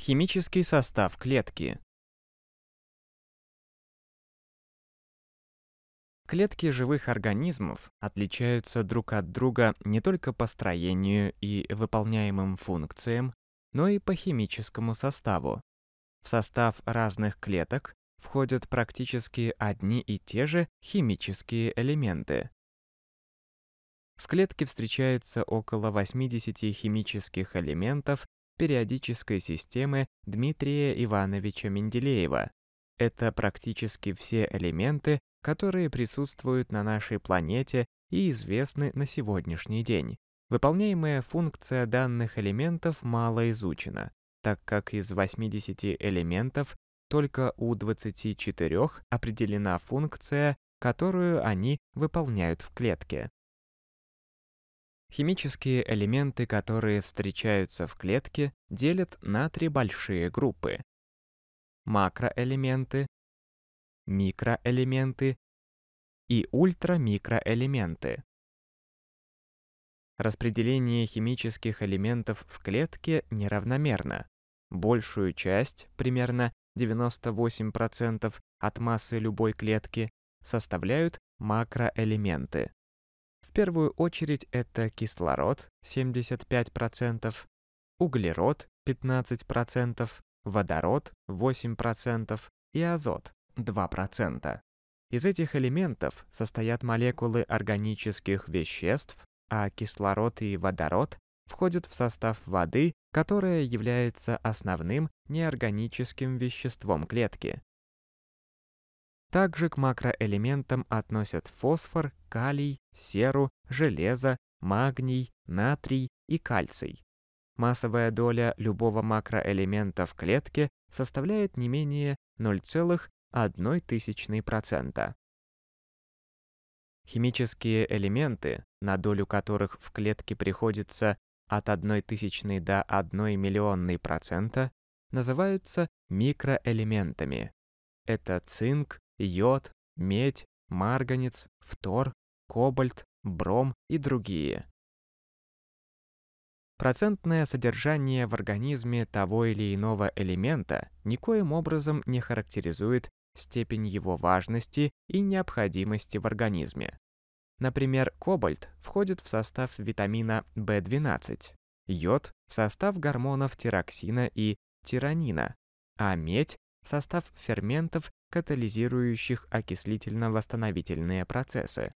Химический состав клетки. Клетки живых организмов отличаются друг от друга не только по строению и выполняемым функциям, но и по химическому составу. В состав разных клеток входят практически одни и те же химические элементы. В клетке встречается около 80 химических элементов периодической системы Дмитрия Ивановича Менделеева. Это практически все элементы, которые присутствуют на нашей планете и известны на сегодняшний день. Выполняемая функция данных элементов мало изучена, так как из 80 элементов только у 24 определена функция, которую они выполняют в клетке. Химические элементы, которые встречаются в клетке, делят на три большие группы. Макроэлементы, микроэлементы и ультрамикроэлементы. Распределение химических элементов в клетке неравномерно. Большую часть, примерно 98% от массы любой клетки, составляют макроэлементы. В первую очередь это кислород 75%, углерод 15%, водород 8% и азот 2%. Из этих элементов состоят молекулы органических веществ, а кислород и водород входят в состав воды, которая является основным неорганическим веществом клетки. Также к макроэлементам относят фосфор, калий, серу, железо, магний, натрий и кальций. Массовая доля любого макроэлемента в клетке составляет не менее 0,001%. Химические элементы, на долю которых в клетке приходится от 1 до 1 миллионной процента, называются микроэлементами. Это цинк, йод, медь, марганец, фтор, кобальт, бром и другие. Процентное содержание в организме того или иного элемента никоим образом не характеризует степень его важности и необходимости в организме. Например, кобальт входит в состав витамина В12, йод – в состав гормонов тироксина и тиранина, а медь в состав ферментов, катализирующих окислительно-восстановительные процессы.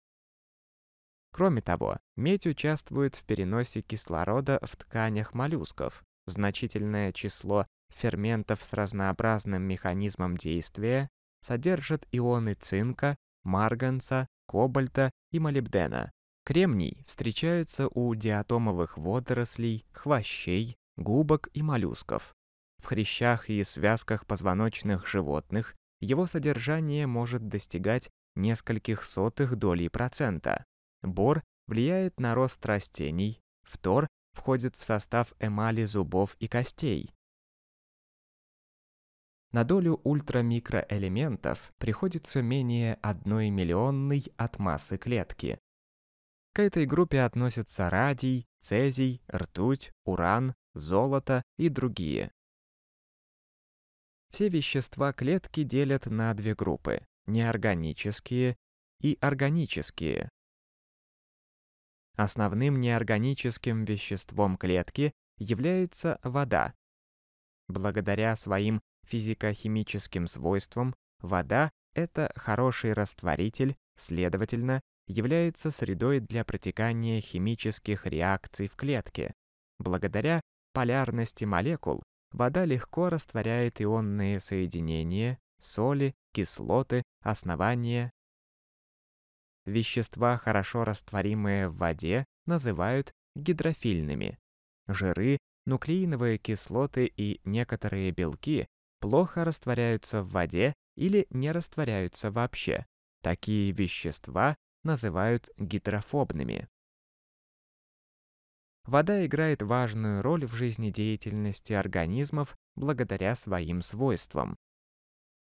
Кроме того, медь участвует в переносе кислорода в тканях моллюсков. Значительное число ферментов с разнообразным механизмом действия содержат ионы цинка, марганца, кобальта и молибдена. Кремний встречается у диатомовых водорослей, хвощей, губок и моллюсков. В хрящах и связках позвоночных животных его содержание может достигать нескольких сотых долей процента. Бор влияет на рост растений, фтор входит в состав эмали зубов и костей. На долю ультрамикроэлементов приходится менее 1 миллионной от массы клетки. К этой группе относятся радий, цезий, ртуть, уран, золото и другие. Все вещества клетки делят на две группы – неорганические и органические. Основным неорганическим веществом клетки является вода. Благодаря своим физико-химическим свойствам вода – это хороший растворитель, следовательно, является средой для протекания химических реакций в клетке. Благодаря полярности молекул вода легко растворяет ионные соединения, соли, кислоты, основания. Вещества, хорошо растворимые в воде, называют гидрофильными. Жиры, нуклеиновые кислоты и некоторые белки плохо растворяются в воде или не растворяются вообще. Такие вещества называют гидрофобными. Вода играет важную роль в жизнедеятельности организмов благодаря своим свойствам.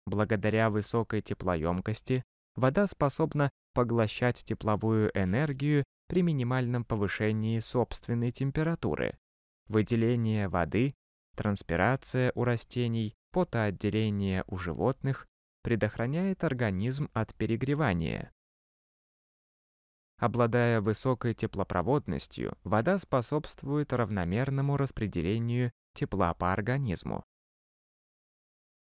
Благодаря высокой теплоемкости вода способна поглощать тепловую энергию при минимальном повышении собственной температуры. Выделение воды, транспирация у растений, потоотделение у животных предохраняет организм от перегревания. Обладая высокой теплопроводностью, вода способствует равномерному распределению тепла по организму.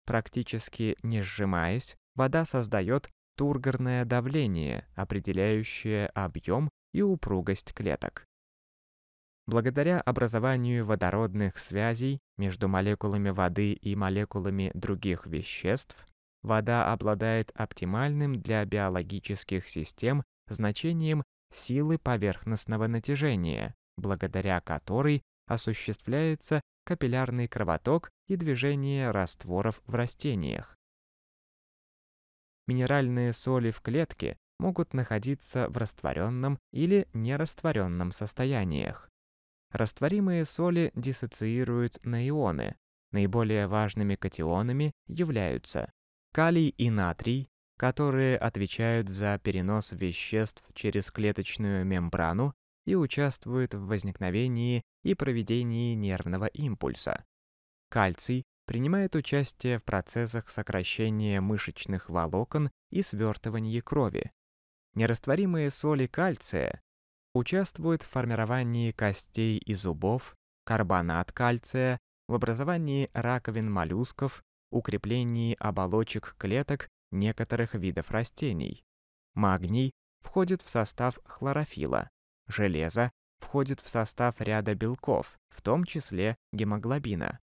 Практически не сжимаясь, вода создает тургорное давление, определяющее объем и упругость клеток. Благодаря образованию водородных связей между молекулами воды и молекулами других веществ, вода обладает оптимальным для биологических систем значением силы поверхностного натяжения, благодаря которой осуществляется капиллярный кровоток и движение растворов в растениях. Минеральные соли в клетке могут находиться в растворенном или нерастворенном состояниях. Растворимые соли диссоциируют на ионы. Наиболее важными катионами являются калий и натрий, которые отвечают за перенос веществ через клеточную мембрану и участвуют в возникновении и проведении нервного импульса. Кальций принимает участие в процессах сокращения мышечных волокон и свертывания крови. Нерастворимые соли кальция участвуют в формировании костей и зубов, карбонат кальция, в образовании раковин моллюсков, укреплении оболочек клеток некоторых видов растений. Магний входит в состав хлорофила. Железо входит в состав ряда белков, в том числе гемоглобина.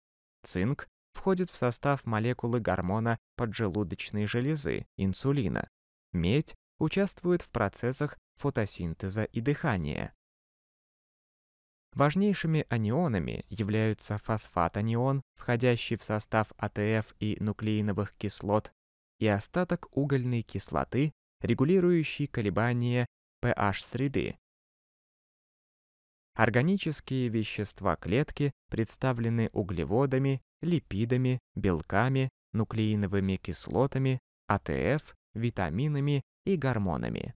Цинк входит в состав молекулы гормона поджелудочной железы, инсулина. Медь участвует в процессах фотосинтеза и дыхания. Важнейшими анионами являются фосфатанион, входящий в состав АТФ и нуклеиновых кислот и остаток угольной кислоты, регулирующий колебания pH среды. Органические вещества клетки представлены углеводами, липидами, белками, нуклеиновыми кислотами, АТФ, витаминами и гормонами.